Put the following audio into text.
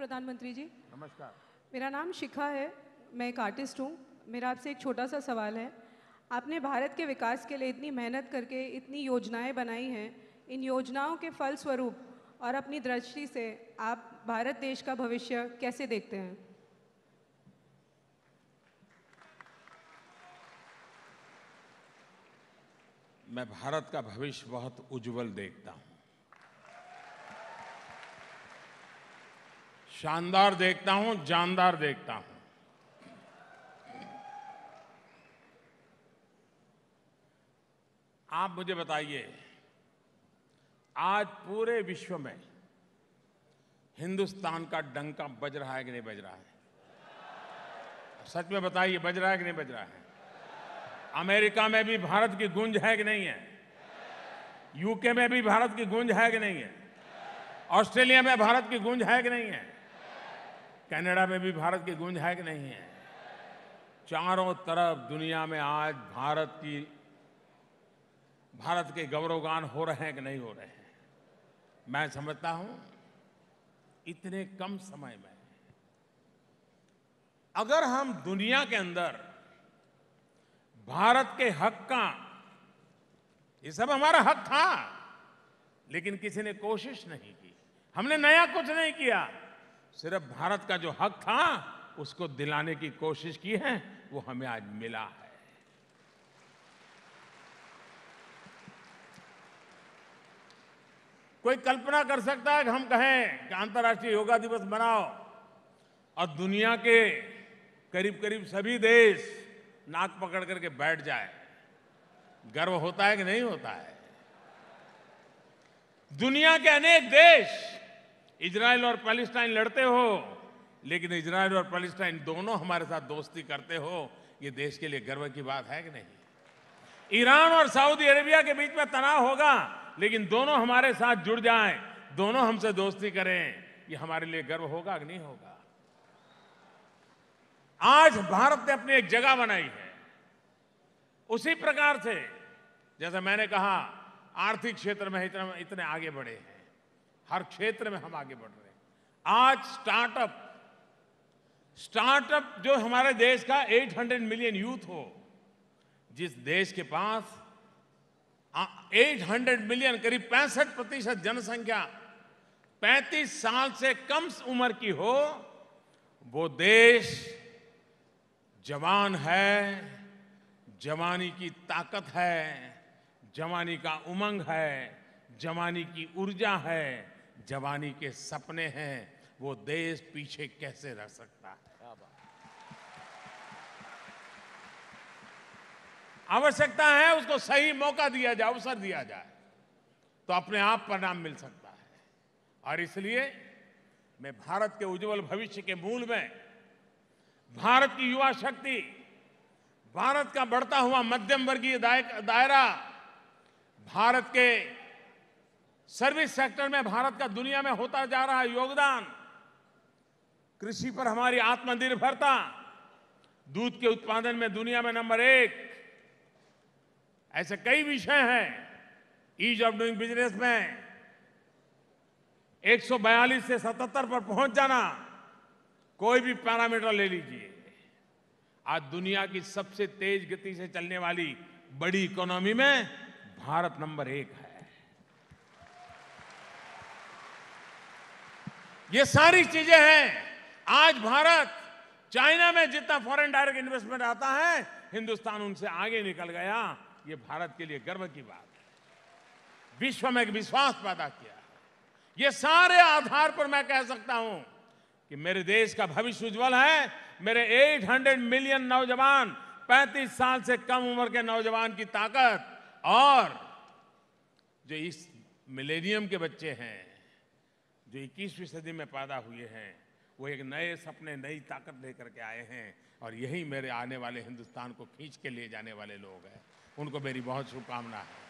प्रधानमंत्री जी नमस्कार मेरा नाम शिखा है मैं एक आर्टिस्ट हूँ मेरा आपसे एक छोटा सा सवाल है आपने भारत के विकास के लिए इतनी मेहनत करके इतनी योजनाएं बनाई हैं इन योजनाओं के फलस्वरूप और अपनी दृष्टि से आप भारत देश का भविष्य कैसे देखते हैं मैं भारत का भविष्य बहुत उज्जवल देखता हूँ शानदार देखता हूं जानदार देखता हूं आप मुझे बताइए आज पूरे विश्व में हिंदुस्तान का डंका बज रहा है कि नहीं बज रहा है सच में बताइए बज रहा है कि नहीं बज रहा है अमेरिका में भी भारत की गूंज है कि नहीं है यूके में भी भारत की गूंज है कि नहीं है ऑस्ट्रेलिया में भारत की गूंज है कि नहीं है कनाडा में भी भारत की गूंज है कि नहीं है चारों तरफ दुनिया में आज भारत की भारत के गौरवगान हो रहे हैं कि नहीं हो रहे हैं मैं समझता हूं इतने कम समय में अगर हम दुनिया के अंदर भारत के हक का ये सब हमारा हक था लेकिन किसी ने कोशिश नहीं की हमने नया कुछ नहीं किया सिर्फ भारत का जो हक था उसको दिलाने की कोशिश की है वो हमें आज मिला है कोई कल्पना कर सकता है कि हम कहें कि अंतर्राष्ट्रीय योगा दिवस मनाओ और दुनिया के करीब करीब सभी देश नाक पकड़ करके बैठ जाए गर्व होता है कि नहीं होता है दुनिया के अनेक देश इजराइल और पैलेस्टाइन लड़ते हो लेकिन इजराइल और पैलेस्टाइन दोनों हमारे साथ दोस्ती करते हो ये देश के लिए गर्व की बात है कि नहीं ईरान और सऊदी अरेबिया के बीच में तनाव होगा लेकिन दोनों हमारे साथ जुड़ जाएं, दोनों हमसे दोस्ती करें ये हमारे लिए गर्व होगा कि नहीं होगा आज भारत ने अपनी एक जगह बनाई है उसी प्रकार से जैसे मैंने कहा आर्थिक क्षेत्र में इतने आगे बढ़े हैं हर क्षेत्र में हम आगे बढ़ रहे हैं आज स्टार्टअप स्टार्टअप जो हमारे देश का 800 मिलियन यूथ हो जिस देश के पास 800 मिलियन करीब पैंसठ प्रतिशत जनसंख्या 35 साल से कम उम्र की हो वो देश जवान है जवानी की ताकत है जवानी का उमंग है जवानी की ऊर्जा है जवानी के सपने हैं वो देश पीछे कैसे रह सकता है आवश्यकता है उसको सही मौका दिया जाए अवसर दिया जाए तो अपने आप परिणाम मिल सकता है और इसलिए मैं भारत के उज्जवल भविष्य के मूल में भारत की युवा शक्ति भारत का बढ़ता हुआ मध्यम वर्गीय दायरा भारत के सर्विस सेक्टर में भारत का दुनिया में होता जा रहा योगदान कृषि पर हमारी आत्मनिर्भरता दूध के उत्पादन में दुनिया में नंबर एक ऐसे कई विषय हैं ईज ऑफ डूइंग बिजनेस में 142 से 77 पर पहुंच जाना कोई भी पैरामीटर ले लीजिए आज दुनिया की सबसे तेज गति से चलने वाली बड़ी इकोनॉमी में भारत नंबर एक है ये सारी चीजें हैं आज भारत चाइना में जितना फॉरेन डायरेक्ट इन्वेस्टमेंट आता है हिंदुस्तान उनसे आगे निकल गया ये भारत के लिए गर्व की बात है विश्व में एक विश्वास पैदा किया ये सारे आधार पर मैं कह सकता हूं कि मेरे देश का भविष्य उज्जवल है मेरे 800 मिलियन नौजवान 35 साल से कम उम्र के नौजवान की ताकत और जो इस मिलेनियम के बच्चे हैं जो 21वीं सदी में पैदा हुए हैं वो एक नए सपने नई ताकत लेकर के आए हैं और यही मेरे आने वाले हिंदुस्तान को खींच के ले जाने वाले लोग हैं उनको मेरी बहुत शुभकामना है